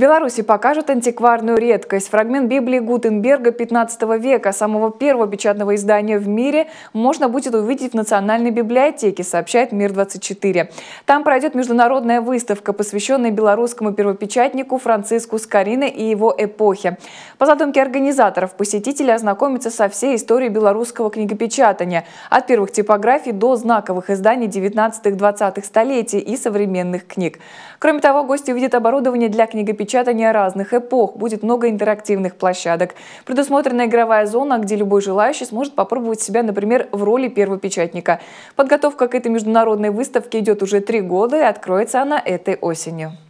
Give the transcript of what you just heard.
В Беларуси покажут антикварную редкость. Фрагмент Библии Гутенберга 15 века, самого первого печатного издания в мире, можно будет увидеть в Национальной библиотеке, сообщает Мир-24. Там пройдет международная выставка, посвященная белорусскому первопечатнику Франциску Скорине и его эпохе. По задумке организаторов, посетители ознакомятся со всей историей белорусского книгопечатания, от первых типографий до знаковых изданий 19 20 столетий и современных книг. Кроме того, гости увидят оборудование для книгопечатания печатания разных эпох, будет много интерактивных площадок. Предусмотрена игровая зона, где любой желающий сможет попробовать себя, например, в роли первопечатника. Подготовка к этой международной выставке идет уже три года и откроется она этой осенью.